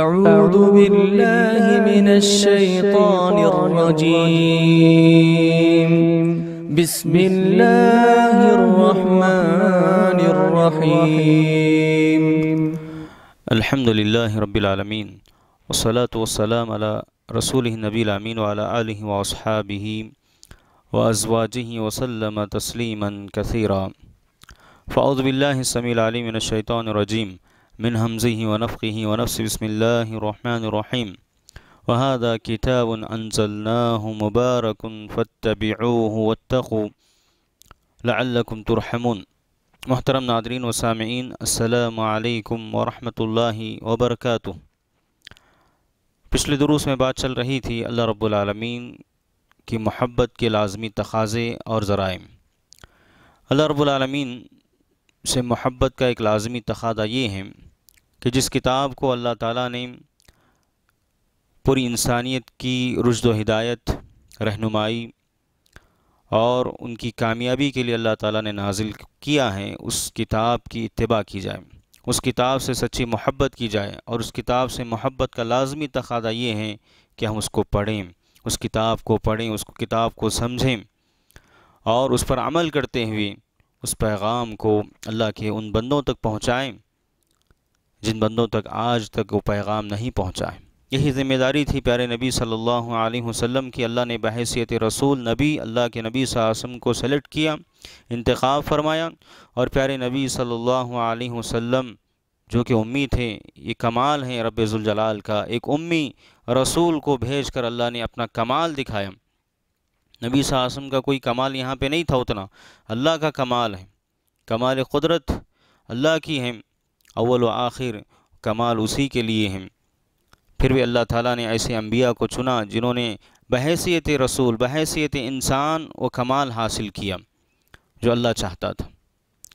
أعوذ بالله من الشيطان الرجيم بسم الله الرحمن الرحيم الحمد لله رب العالمين والصلاة والسلام على رسوله النبي الأمين وعلى آله وأصحابه وأزواجه وسلم تسليما كثيرا فأعوذ بالله السميع العليم من الشيطان الرجيم من همزه ونفخه ونفس بسم الله الرحمن الرحيم وهذا كتاب أنزلناه مبارك فاتبعوه واتقوا لعلكم ترحمون محترم Nadreen व सामीन अलकम वरहि वबरक पिछले दुरूस में बात चल रही थी अल्लाह रब्लमीन की मोहब्बत के लाजमी तकाज़े और ज़राइम अल्लाह रब्लमीन से मोहब्बत का एक लाजमी तकादा ये है कि जिस किताब को अल्लाह ताला ने पूरी इंसानियत की रुशद हिदायत रहनुमाई और उनकी कामयाबी के लिए अल्लाह ताला ने नाजिल किया है उस किताब की इतबा की जाए उस किताब से सच्ची मोहब्बत की जाए और उस किताब से मोहब्बत का लाजमी तकादा ये है कि हम उसको पढ़ें उस किताब को पढ़ें उस किताब को समझें और उस पर अमल करते हुए उस पैगाम को अल्लाह के उन बंदों तक पहुँचाएँ जिन बंदों तक आज तक वो पैगाम नहीं पहुँचाए यही ज़िम्मेदारी थी प्यारे नबी सल्लल्लाहु अलैहि वसल्लम की अल्लाह ने बहसीत रसूल नबी अल्लाह के नबी सासम को सेलेक्ट किया इंतखब फरमाया और प्यारे नबी सल्लल्लाहु अलैहि वसल्लम जो कि उम्मी थे ये कमाल हैं रब्ज़ुलजलाल का एक उम्मी रसूल को भेज कर अल्लाह ने अपना कमाल दिखाया नबी सासम का कोई कमाल यहाँ पे नहीं था उतना अल्लाह का कमाल है कमाल क़ुदरत अल्लाह की है अव्वल व आखिर कमाल उसी के लिए हैं फिर भी अल्लाह ताला ने ऐसे अम्बिया को चुना जिन्होंने बहसीत रसूल बहसीत इंसान व कमाल हासिल किया जो अल्लाह चाहता था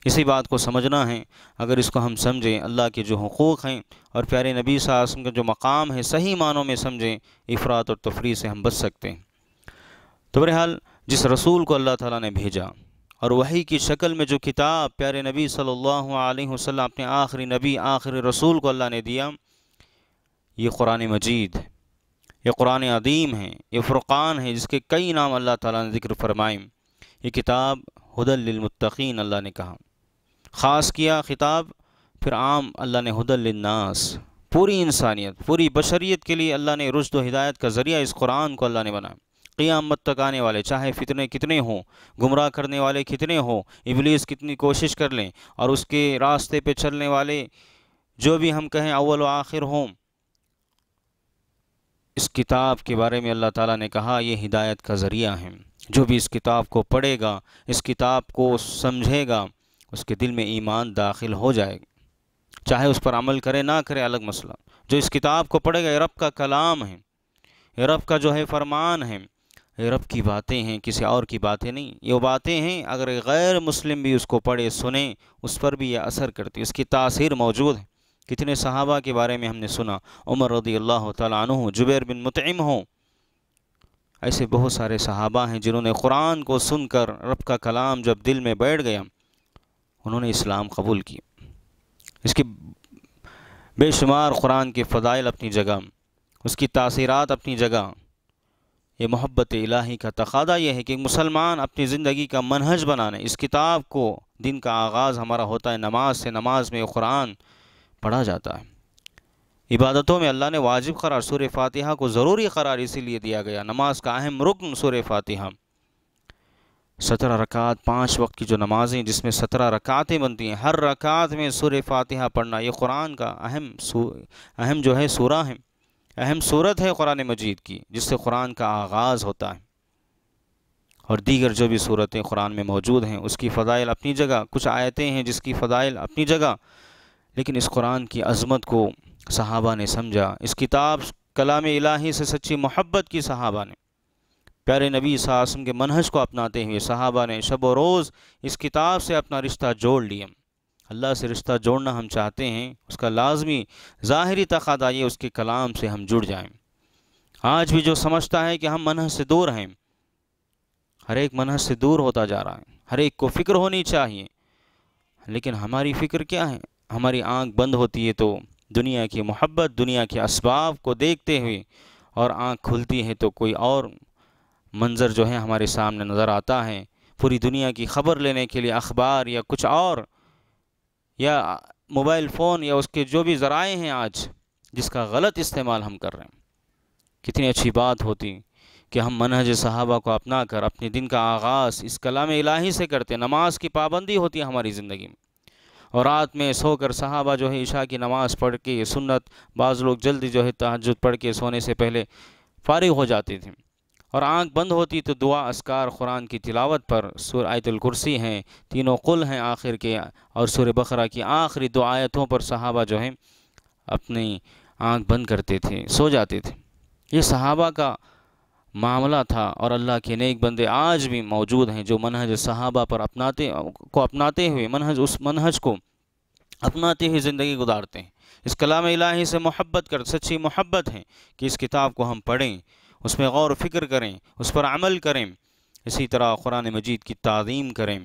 इसी बात को समझना है अगर इसको हम समझें अल्लाह के जो हकूक़ हैं और प्यारे नबी सासम का जो मकाम है सही मानों में समझें अफरात और तफरी से हम बच सकते हैं तो बहरहाल जिस रसूल को अल्लाह ताला ने भेजा और वही की शक्ल में जो किताब प्यारे नबी सल्लल्लाहु अलैहि वसल्लम अपने आखिरी नबी आखिरी रसूल को अल्लाह ने दिया ये कुरान मजीद है ये कुरान अदीम है ये फ़ुरक़ान है जिसके कई नाम अल्लाह ताला ने ज़िक्र फरमाए ये किताब हदलमतकीन अल्लाह ने कहा ख़ास किया खिताब फिर आम अल्लाह ने हदलनास पूरी इंसानियत पूरी बशरीत के लिए अल्लाह ने रुश्द व हिदायत का ज़रिया इस कुरान को अल्लाह ने बनाया क़ियामत तक आने वाले चाहे फितने कितने हों गुमराह करने वाले कितने हों इबलीस कितनी कोशिश कर लें और उसके रास्ते पे चलने वाले जो भी हम कहें अव्वल आखिर हों इस किताब के बारे में अल्लाह ताला ने कहा यह हिदायत का ज़रिया है जो भी इस किताब को पढ़ेगा इस किताब को समझेगा उसके दिल में ईमान दाखिल हो जाएगा चाहे उस पर अमल करे ना करे अलग मसला जो इस किताब को पढ़ेगा रब का कलाम है रब का जो है फरमान है रब की बातें हैं किसी और की बातें नहीं ये बातें हैं अगर गैर मुस्लिम भी उसको पढ़े सुने उस पर भी यह असर करती है उसकी तासीर मौजूद है कितने सहाबा के बारे में हमने सुना उमर रदी अल्लाह तु जुबैर बिन मुतम हों ऐसे बहुत सारे सहाबा हैं जिन्होंने कुरान को सुनकर रब का कलाम जब दिल में बैठ गया उन्होंने इस्लाम कबूल किया इसके बेशुमार कुरान के फ़दाइल अपनी जगह उसकी तासीरत अपनी जगह ये मोहब्बत इलाही का तकादा यह है कि मुसलमान अपनी ज़िंदगी का मनहज बनाने इस किताब को दिन का आगाज़ हमारा होता है नमाज से नमाज में कुरान पढ़ा जाता है इबादतों में अल्लाह ने वाजिब करार सूर फातिहा को ज़रूरी करार इसीलिए दिया गया नमाज का अहम रुकन सूर फातिहा सत्रह रकात पाँच वक्त की जो नमाज़ें जिसमें सत्रह रकातें बनती हैं हर रकात में सूर फातिहा पढ़ना ये कुरान का अहम अहम जो है सूरा है अहम सूरत है क़ुरान मजीद की जिससे कुरान का आगाज़ होता है और दीगर जो भी सूरतें कुरान में मौजूद हैं उसकी फ़दाइल अपनी जगह कुछ आयतें हैं जिसकी फ़दाइल अपनी जगह लेकिन इस कुरान की अज़मत को सहाबा ने समझा इस किताब कलाम इलाही से सच्ची मोहब्बत की सहाबा ने प्यारे नबी सासम के मनहज को अपनाते हुए सहाबा ने शब रोज़ इस किताब से अपना रिश्ता जोड़ लिया अल्लाह से रिश्ता जोड़ना हम चाहते हैं उसका लाजमी ज़ाहरी तकादा ये उसके कलाम से हम जुड़ जाएँ आज भी जो समझता है कि हम मनह से दूर हैं हर एक मनह से दूर होता जा रहा है हर एक को फ़िक्र होनी चाहिए लेकिन हमारी फ़िक्र क्या है हमारी आंख बंद होती है तो दुनिया की मोहब्बत दुनिया के इसबाब को देखते हुए और आंख खुलती है तो कोई और मंज़र जो है हमारे सामने नज़र आता है पूरी दुनिया की खबर लेने के लिए अखबार या कुछ और या मोबाइल फ़ोन या उसके जो भी ज़राए हैं आज जिसका गलत इस्तेमाल हम कर रहे हैं कितनी अच्छी बात होती कि हम मनहज सहाबा को अपना कर अपने दिन का आगाज़ इस कलाम इलाही से करते नमाज की पाबंदी होती है हमारी ज़िंदगी में और रात में सोकर सहाबा जो है ईशा की नमाज़ पढ़ के सुन्नत बाज़ लोग जल्दी जो है तहजद पढ़ के सोने से पहले फारिग हो जाते थे और आंख बंद होती तो दुआ असकार कुरान की तिलावत पर सुर आयतुल कुर्सी हैं तीनों कुल हैं आखिर के और सुर बकरा की आखिरी दो आयतों पर सहाबा जो हैं अपनी आंख बंद करते थे सो जाते थे ये सहाबा का मामला था और अल्लाह के नेक बंदे आज भी मौजूद हैं जो मनहज सहाबा पर अपनाते को अपनाते हुए मनहज उस मनहज को अपनाते हुए ज़िंदगी गुजारते हैं इस कलाम इलाही से मोहब्बत कर सच्ची मोहब्बत है कि इस किताब को हम पढ़ें उस पर गौर फिक्र करें उस पर अमल करें इसी तरह कुरान मजीद की तज़ीम करें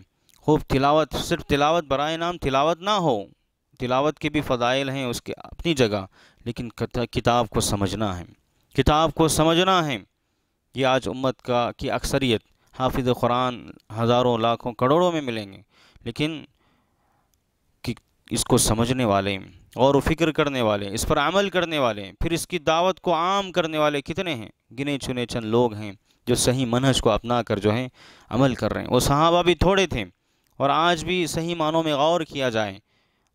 खूब तिलावत सिर्फ तिलावत बरए नाम तिलावत ना हो तिलावत के भी फ़दाइल हैं उसके अपनी जगह लेकिन किताब को समझना है किताब को समझना है ये आज उम्मत का की अक्सरियत हाफिज कुरान हज़ारों लाखों करोड़ों में मिलेंगे लेकिन कि इसको समझने वाले और फिक्र करने वाले इस पर अमल करने वाले फिर इसकी दावत को आम करने वाले कितने हैं गिने चुने चंद लोग हैं जो सही मनहज को अपना कर जो है अमल कर रहे हैं वो सहाबा भी थोड़े थे और आज भी सही मानों में गौर किया जाए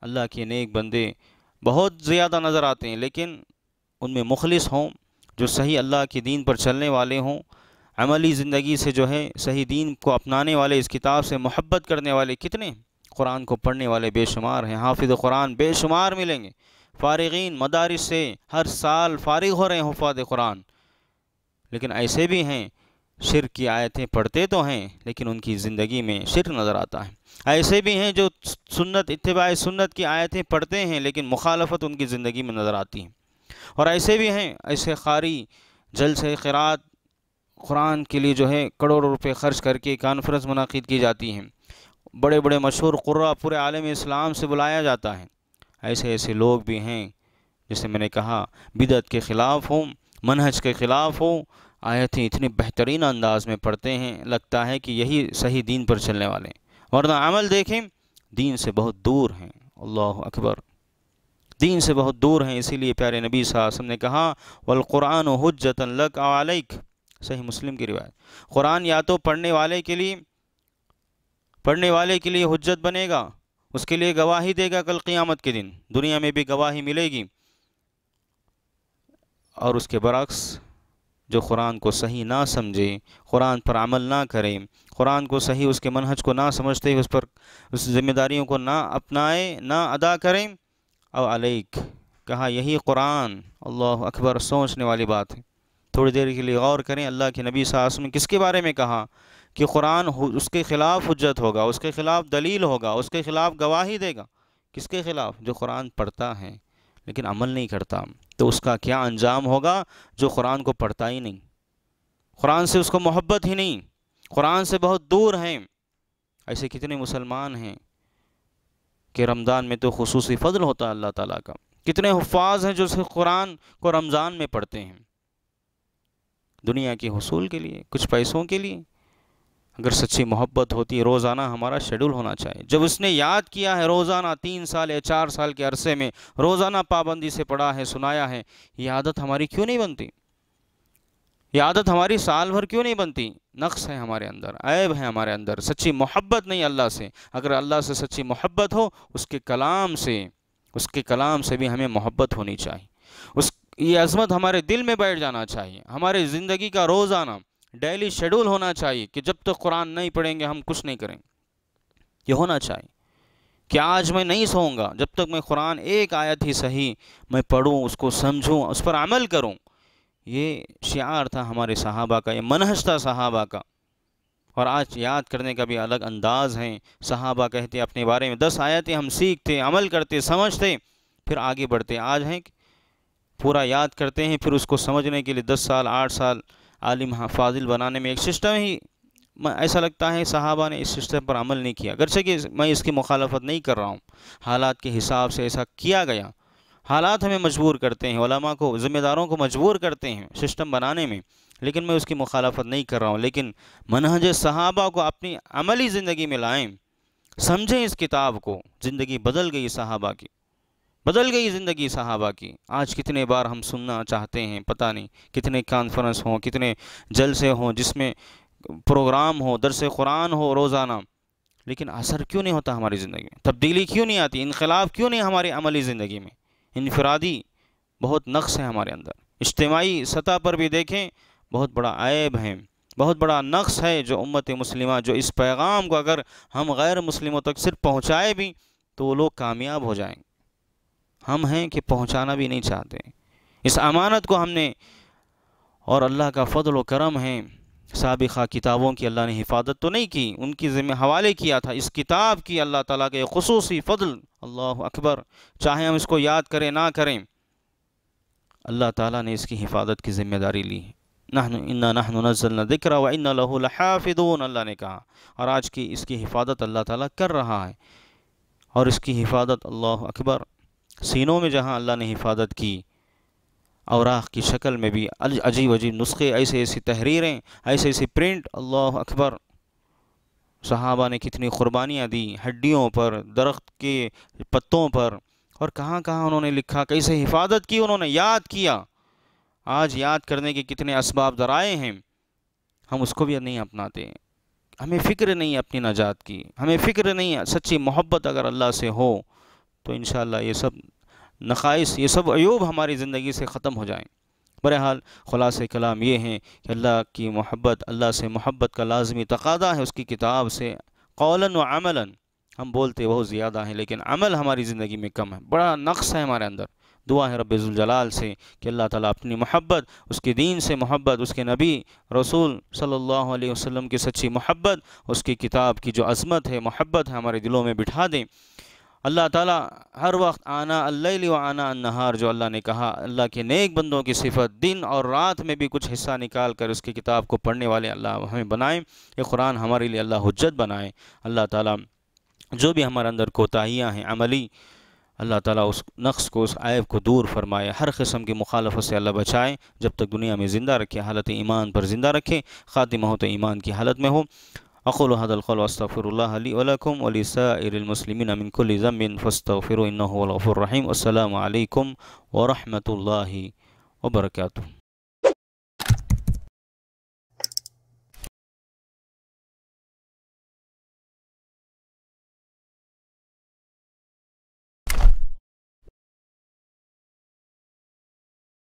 अल्लाह के नेक बंदे बहुत ज़्यादा नज़र आते हैं लेकिन उनमें मुखलिस हों जो सही अल्लाह के दीन पर चलने वाले हों अमली ज़िंदगी से जो है सही दीन को अपनाने वाले इस किताब से मोहब्बत करने वाले कितने हैं कुरान को पढ़ने वाले बेशुमार हैं हाफिज़ कुरान बेशुमार मिलेंगे फ़ारगीन मदारस से हर साल फ़ारिग हो रहे हैं हफाद कुरान लेकिन ऐसे भी हैं शिर की आयतें पढ़ते तो हैं लेकिन उनकी ज़िंदगी में शिर नज़र आता है ऐसे भी हैं जो सुन्नत इतबा सुन्नत की आयतें पढ़ते हैं लेकिन मुखालफत उनकी ज़िंदगी में नज़र आती है और ऐसे भी हैं ऐसे खारी जल से क़रात कुरान के लिए जो है करोड़ों रुपए खर्च करके कॉन्फ्रेंस मनद की जाती हैं बड़े बड़े मशहूर कुर्रा पूरे आलम इस्लाम से बुलाया जाता है ऐसे ऐसे लोग भी हैं जैसे मैंने कहा बिदत के ख़िलाफ़ हों मनहज के ख़िलाफ़ हों आयतें इतनी बेहतरीन अंदाज में पढ़ते हैं लगता है कि यही सही दीन पर चलने वाले वरना अमल देखें दीन से बहुत दूर हैं अल्लाह अकबर दीन से बहुत दूर हैं इसीलिए प्यारे नबी साहब ने कहा वलक़ुरान हजतन लक आलिक सही मुस्लिम की रिवायत कुरान या तो पढ़ने वाले के लिए पढ़ने वाले के लिए हजत बनेगा उसके लिए गवाही देगा कल क़ियामत के दिन दुनिया में भी गवाही मिलेगी और उसके बरक्स जो कुरान को सही ना समझे कुरान पर अमल ना करे कुरान को सही उसके मनहज को ना समझते उस पर उस जिम्मेदारियों को ना अपनाए ना अदा करें और अलैक कहा यही कुरान अल्लाह अकबर सोचने वाली बात है थोड़ी देर के लिए गौर करें अल्लाह के नबी सासम किसके बारे में कहा कि कुरान उसके ख़िलाफ़ हजत होगा उसके ख़िलाफ़ दलील होगा उसके ख़िलाफ़ गवाही देगा किसके ख़िलाफ़ जो कुरान पढ़ता है लेकिन अमल नहीं करता तो उसका क्या अंजाम होगा जो कुरान को पढ़ता ही नहीं कुरान से उसको मोहब्बत ही नहीं कुरान से बहुत दूर हैं ऐसे कितने मुसलमान हैं कि रमज़ान में तो खसूस फ़जल होता है अल्लाह ताला का कितने हफाज हैं जो कुरान को रमज़ान में पढ़ते हैं दुनिया के हसूल के लिए कुछ पैसों के लिए अगर सच्ची मोहब्बत होती रोज़ाना हमारा शेड्यूल होना चाहिए जब उसने याद किया है रोज़ाना तीन साल या चार साल के अरसे में रोज़ाना पाबंदी से पढ़ा है सुनाया है ये आदत हमारी क्यों नहीं बनती ये आदत हमारी साल भर क्यों नहीं बनती नक्स है हमारे अंदर ऐब है हमारे अंदर सच्ची मोहब्बत नहीं अल्लाह से अगर अल्लाह से सच्ची मोहब्बत हो उसके कलाम से उसके कलाम से भी हमें मोहब्बत होनी चाहिए उस ये अजमत हमारे दिल में बैठ जाना चाहिए हमारे ज़िंदगी का रोज़ाना डेली शेड्यूल होना चाहिए कि जब तक तो कुरान नहीं पढ़ेंगे हम कुछ नहीं करेंगे ये होना चाहिए कि आज मैं नहीं सोऊंगा जब तक मैं कुरान एक आयत ही सही मैं पढ़ूं उसको समझूं उस पर अमल करूं ये शार था हमारे सहाबा का ये मनहज था सहाबा का और आज याद करने का भी अलग अंदाज़ है सहाबा कहते अपने बारे में दस आयतें हम सीखते अमल करते समझते फिर आगे बढ़ते आज हैं पूरा याद करते हैं फिर उसको समझने के लिए दस साल आठ साल आलिम हाँ, फाजिल बनाने में एक सिस्टम ही ऐसा लगता है साहबा ने इस सिस्टम पर अमल नहीं किया अगरचे कि मैं इसकी मुखालफत नहीं कर रहा हूँ हालात के हिसाब से ऐसा किया गया हालात हमें मजबूर करते हैं वलमा को ज़िम्मेदारों को मजबूर करते हैं सिस्टम बनाने में लेकिन मैं उसकी मुखालफत नहीं कर रहा हूँ लेकिन मनहज सहाबा को अपनी अमली ज़िंदगी में लाएँ समझें इस किताब को ज़िंदगी बदल गई साहबा की बदल गई ज़िंदगी साहबा की आज कितने बार हम सुनना चाहते हैं पता नहीं कितने कॉन्फ्रेंस हों कितने जलसे हों जिसमें प्रोग्राम हो दरस कुरान हो रोज़ाना लेकिन असर क्यों नहीं होता हमारी ज़िंदगी में तब्दीली क्यों नहीं आती इनकलाब क्यों नहीं हमारी अमली ज़िंदगी में इनफरादी बहुत नक्स है हमारे अंदर इज्तमाही सतह पर भी देखें बहुत बड़ा ऐब है बहुत बड़ा नक्स है जो उम्मत मुस्लिम जो इस पैगाम को अगर हम गैर मुस्लिमों तक सिर्फ पहुँचाए भी तो वो लोग कामयाब हो जाएंगे हम हैं कि पहुंचाना भी नहीं चाहते इस अमानत को हमने और अल्लाह का व करम है सबक़ा किताबों की अल्लाह ने हिफाजत तो नहीं की उनकी ज़िम्मे हवाले किया था इस किताब की अल्लाह ताला के खसूस फ़जल अल्लाह अकबर चाहे हम इसको याद करें ना करें अल्लाह ताला ने इसकी हिफाजत की ज़िम्मेदारी ली है ना नाह नज़ल रहा हुआ इन्ना लहाफिदून अल्लाह ने कहा और आज की इसकी हिफाजत अल्लाह ताला कर रहा है और इसकी हिफाजत अल्लाह अकबर सीनों में जहाँ अल्लाह ने हिफाजत की औराख की शक्ल में भी अजीब अजीब नुस्खे ऐसे ऐसी तहरीरें ऐसे ऐसे प्रिंट अल्लाह अकबर सहाबा ने कितनी क़ुरबानियाँ दी हड्डियों पर दरख्त के पत्तों पर और कहाँ कहाँ उन्होंने लिखा कैसे हिफाजत की उन्होंने याद किया आज याद करने के कितने इसबाब दराए हैं हम उसको भी नहीं अपनाते हमें फ़िक्र नहीं अपनी नजात की हमें फ़िक्र नहीं सच्ची मोहब्बत अगर अल्लाह से हो तो इन ये सब नक़ाइस ये सब अयूब हमारी ज़िंदगी से ख़त्म हो जाएँ बरहाल ख़ुलास कलाम ये हैं कि अल्लाह की मोहब्बत अल्लाह से मोहब्बत का लाजमी तकादा है उसकी किताब से कौला व अमला हम बोलते बहुत ज़्यादा हैं लेकिन अमल हमारी ज़िंदगी में कम है बड़ा नक्स है हमारे अंदर दुआ है रबाल से कि अल्लाह ताला अपनी मोहब्बत उसके दीन से मोहब्बत उसके नबी रसूल सल्लल्लाहु अलैहि वसल्लम की सच्ची मोहब्बत उसकी किताब की जो अज़मत है मोहब्बत है हमारे दिलों में बिठा दें अल्लाह ताला हर वक्त आना अल्ल व आना नहार जो अल्लाह ने कहा अल्लाह के नेक बंदों की सिफत दिन और रात में भी कुछ हिस्सा निकाल कर उसकी किताब को पढ़ने वाले अल्लाह हमें बनाएं ये कुरान हमारे लिए अल्लाह हजत बनाएं अल्लाह ताला जो भी हमारे अंदर कोताहियाँ हैं अमली अल्लाह ताला उस नक्स को उस ऐब को दूर फरमाए हर किस्म की मुखालफत से अल्लाह बचाए जब तक दुनिया में ज़िंदा रखे हालत ईमान पर ज़िंदा रखे ख़ातिमा हो तो ईमान की हालत में हो أقول هذا القول وأستغفر الله لي ولكم ولسائر المسلمين من كل ذنب فاستغفروا إنه هو الغفور الرحيم والسلام عليكم ورحمة الله وبركاته